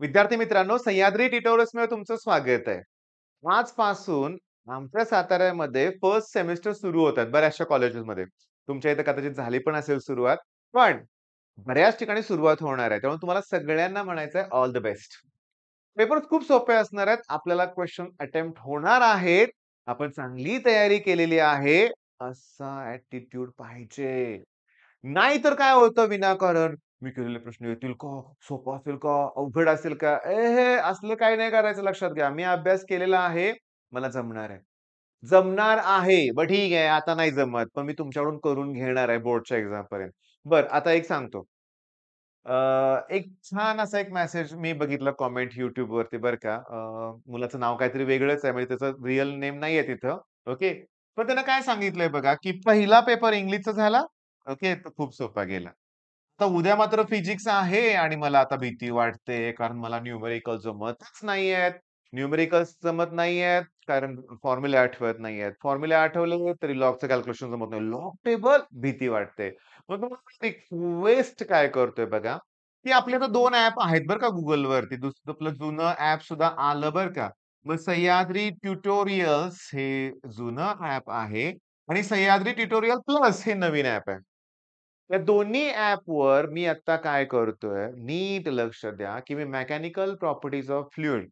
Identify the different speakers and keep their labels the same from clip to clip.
Speaker 1: विद्यार्थी मित्रांनो सह्याद्री मध्ये तुमचं स्वागत आहे आजपासून आमच्या साताऱ्यामध्ये फर्स्ट सेमिस्टर सुरू होतात बऱ्याचशा कॉलेजेसमध्ये तुमच्या इथं कदाचित झाली पण असेल सुरुवात पण बऱ्याच ठिकाणी सुरुवात होणार आहे त्यामुळे तुम्हाला सगळ्यांना म्हणायचं आहे ऑल द बेस्ट पेपर खूप सोपे असणार आहेत आपल्याला क्वेश्चन अटेम्प्ट होणार आहेत आपण चांगली तयारी केलेली आहे असा ऍटिट्यूड पाहिजे नाहीतर काय होतं विनाकारण मी केलेले प्रश्न येतील का सोपा असेल का अवघड असेल का ए हे असलं काय नाही करायचं लक्षात घ्या मी अभ्यास केलेला आहे मला जमणार आहे जमणार आहे ब ठीक आहे आता नाही जमत पण मी तुमच्याकडून करून घेणार आहे बोर्डच्या एक्झाम पर्यंत बर आता एक सांगतो एक छान असा एक मेसेज मी बघितला कॉमेंट युट्यूबवरती वरती बरं का मुलाचं नाव काहीतरी वेगळंच आहे म्हणजे त्याचं रिअल नेम नाहीये तिथं ओके पण त्यानं काय सांगितलंय बघा की पहिला पेपर इंग्लिशचा झाला ओके खूप सोपा गेला तर उद्या मात्र फिजिक्स आहे आणि मला आता भीती वाटते कारण मला न्यूमेरिकल जमतच नाही आहेत न्यूमेरिकल्स जमत नाही आहेत कारण फॉर्म्युले आठवत नाही आहेत फॉर्म्युले आठवले तरी लॉगचं कॅल्क्युलेशन जमत नाही लॉग टेबल भीती वाटते मग तुम्हाला रिक्वेस्ट काय करतोय बघा की आपले तर दोन ऍप आहेत बरं का गुगलवरती दुसरं आपलं जुनं ऍप सुद्धा आलं बरं का मग सह्याद्री ट्युटोरियल्स हे जुनं ऍप आहे आणि सह्याद्री ट्युटोरियल प्लस हे नवीन ऍप आहे या दोन्ही वर मी आता काय करतोय नीट लक्ष द्या की मी मेकॅनिकल प्रॉपर्टीज ऑफ फ्लुइड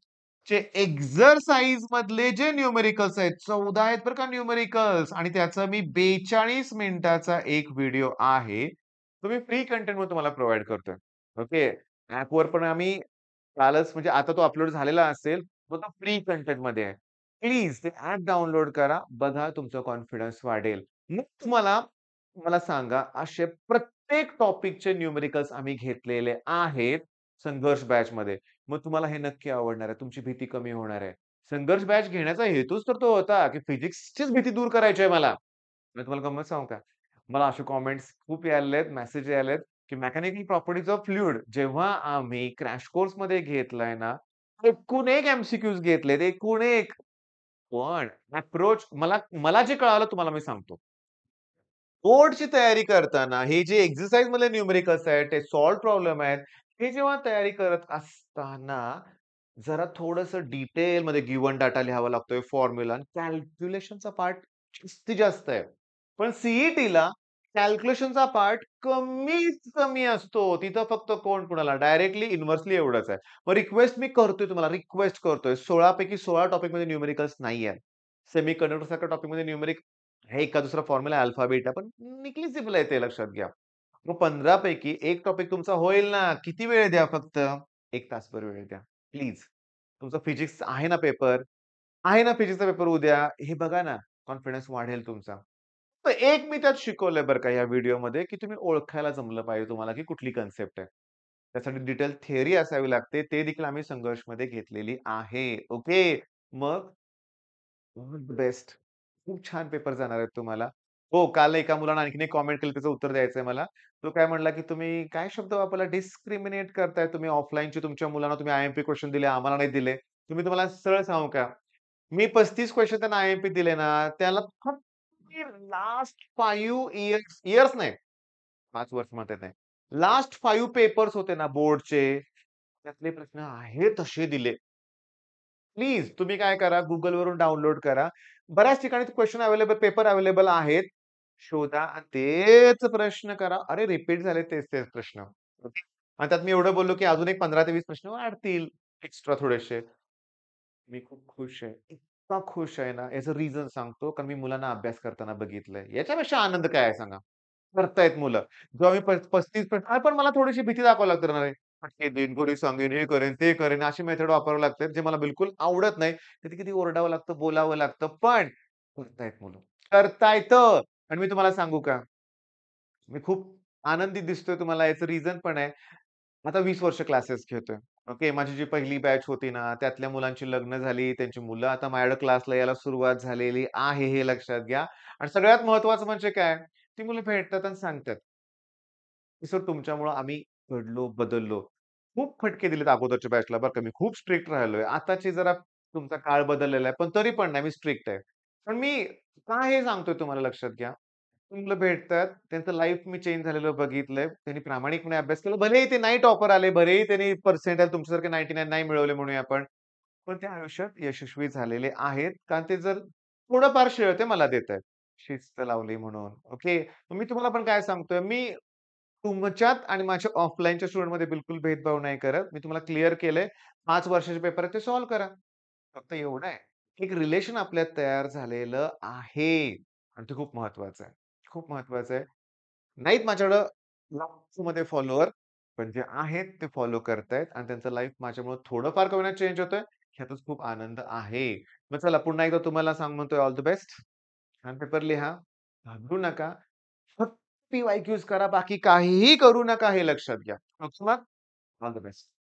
Speaker 1: चे एक्झरसाइज मधले जे न्यूमेरिकल्स आहेत चौदा आहेत बरं का न्यूमेरिकल्स आणि त्याचा मी बेचाळीस मिनिटाचा एक व्हिडिओ आहे तो मी फ्री कंटेंट मध्ये तुम्हाला प्रोव्हाइड करतोय ओके ऍपवर पण आम्ही कालच म्हणजे आता तो अपलोड झालेला असेल तो तो फ्री कंटेंट मध्ये आहे प्लीज ते ऍप डाउनलोड करा बघा तुमचा कॉन्फिडन्स वाढेल मग तुम्हाला मला सांगा असे प्रत्येक टॉपिकचे न्यूमेरिकल्स आम्ही घेतलेले आहेत संघर्ष बॅच मध्ये मग तुम्हाला हे नक्की आवडणार आहे तुमची भीती कमी होणार आहे संघर्ष बॅच घेण्याचा हेतूच तर तो होता की फिजिक्सचीच भीती दूर करायची आहे मला मी तुम्हाला गमत सांगू का मला असे कॉमेंट्स खूप यायला आहेत मेसेज यायलेत की मेकॅनिकल प्रॉपर्टीज ऑफ फ्लुइड जेव्हा आम्ही क्रॅश कोर्स मध्ये घेतलाय ना एकूण एक एमसीक्यूज घेतलेत एकूण एक पण अप्रोच मला मला जे कळालं तुम्हाला मी सांगतो बोर्डची तयारी करताना हे जे एक्झरसाइज मध्ये न्यूमेरिकल्स आहेत ते सॉल्व्ह प्रॉब्लेम आहेत हे जेव्हा तयारी करत असताना जरा थोडस मध्ये गिवन डाटा लिहावा लागतोय फॉर्म्युला कॅल्क्युलेशनचा पार्ट जास्ती जास्त आहे पण सीईटीला कॅल्क्युलेशनचा पार्ट कमीच कमी असतो तिथं फक्त कोण कुणाला डायरेक्टली इन्व्हर्सली एवढंच आहे मग रिक्वेस्ट मी करतोय तुम्हाला रिक्वेस्ट करतोय सोळापैकी सोळा मध्ये न्यूमेरिकल्स नाही आहे सेमी कंडक्टर सारख्या मध्ये न्यूमेरिक हे एका दुसरा फॉर्म्युला अल्फा बीटा पण निकली आहे ते लक्षात घ्या मग पंधरा पैकी एक टॉपिक तुमचा होईल ना किती वेळ द्या फक्त एक तासभर वेळ द्या प्लीज तुमचा फिजिक्स आहे ना पेपर आहे ना फिजिक्सचा पेपर उद्या हे बघा ना कॉन्फिडन्स वाढेल तुमचा तर एक मी त्यात शिकवलंय बरं का या व्हिडिओमध्ये की तुम्ही ओळखायला जमलं पाहिजे तुम्हाला की कुठली कन्सेप्ट आहे त्यासाठी डिटेल थेअरी असावी लागते ते देखील आम्ही संघर्ष मध्ये घेतलेली आहे ओके मग बेस्ट खूप छान पेपर जाणार आहेत तुम्हाला. हो, काल एका मुलानं आणखीन एक कमेंट केली त्याचं उत्तर द्यायचंय मला. तो काय म्हणला की "तुम्ही काय शब्द वापरला डिस्क्रिमिनेट करताय तुम्ही ची तुमच्या मुलांना तुम्ही आय-एम-पी क्वेश्चन दिले, आम्हाला नाही दिले." तुम्ही तुम्हाला सरळ सांगू का? मी पस्तीस क्वेश्चन त्यांना आय-एम-पी दिले ना, त्याला लास्ट फाईव्ह इयर्स इयर्स नाही, पाच वर्ष म्हणते नाही. लास्ट फाईव्ह पेपर्स होते ना बोर्डचे, त्यातले प्रश्न आहे तसे दिले. प्लीज तुम्ही काय करा गुगलवरून डाउनलोड करा बऱ्याच ठिकाणी क्वेश्चन अवेलेबल पेपर अवेलेबल आहेत शोधा आणि तेच प्रश्न करा अरे रिपीट झाले तेच तेच प्रश्न आणि त्यात मी एवढं बोललो की अजून एक पंधरा ते वीस प्रश्न वाढतील एक्स्ट्रा थोडेसे मी खूप खुश आहे इतका खुश आहे ना याचं रिझन सांगतो कारण मी मुलांना अभ्यास करताना बघितलंय याच्यापेक्षा आनंद काय आहे सांगा करतायत मुलं जेव्हा मी पस्तीस प्रश्न पण मला थोडीशी भीती दाखवावी लागते फटके देईन गोळी सांगेन हे करेन ते करेन असे मेथड वापरावं लागते जे मला बिलकुल आवडत नाही तिथे किती ओरडावं लागतं बोलावं लागतं पण करतायत मुलं करतायत आणि मी तुम्हाला सांगू का मी खूप आनंदी दिसतोय तुम्हाला याचं रिझन पण आहे आता वीस वर्ष क्लासेस घेतोय ओके माझी जी पहिली बॅच होती ना त्यातल्या मुलांची लग्न झाली त्यांची मुलं आता माझ्या क्लासला यायला सुरुवात झालेली आहे हे लक्षात घ्या आणि सगळ्यात महत्वाचं म्हणजे काय ती मुलं भेटतात आणि सांगतात सर तुमच्यामुळं आम्ही घडलो बदललो खूप फटके दिलेत अगोदरच्या बॅचला बरं का मी खूप स्ट्रिक्ट राहिलोय आताची जरा तुमचा काळ बदललेला आहे पण तरी पण नाही मी स्ट्रिक्ट आहे पण मी का हे सांगतोय तुम्हाला लक्षात घ्या तुम्हाला भेटतात त्यांचं लाईफ मी चेंज झालेलं बघितलंय त्यांनी प्रामाणिकपणे अभ्यास केला भलेही ते नाही टॉपर आले भलेही त्यांनी पर्सेंट आले तुमच्यासारखे नाईन्टी नाईन नाही मिळवले म्हणूया आपण पण ते आयुष्यात यशस्वी झालेले आहेत कारण ते जर थोडंफार श्रेय ते मला देत आहेत शिस्त लावली म्हणून ओके मी तुम्हाला पण काय सांगतोय मी तुमच्यात आणि माझ्या ऑफलाईनच्या स्टुडंटमध्ये बिलकुल भेदभाव नाही करत मी तुम्हाला क्लिअर केलंय पाच वर्षाचे पेपर आहे ते सॉल्व्ह करा फक्त एवढं आहे एक रिलेशन आपल्यात तयार झालेलं आहे आणि ते खूप महत्वाचं आहे खूप महत्वाचं आहे नाहीत माझ्याकडं मध्ये फॉलोअर पण जे आहेत ते फॉलो करतायत आणि त्यांचं लाईफ माझ्यामुळे थोडंफार कमी चेंज होतोय ह्यातच खूप आनंद आहे मग चला पुन्हा एकदा तुम्हाला सांग म्हणतोय ऑल द बेस्ट छान पेपर लिहा घाबरू नका फक्त पी वाय क्यूज करा बाकी काहीही करू नका हे लक्षात घ्या ऑल द बेस्ट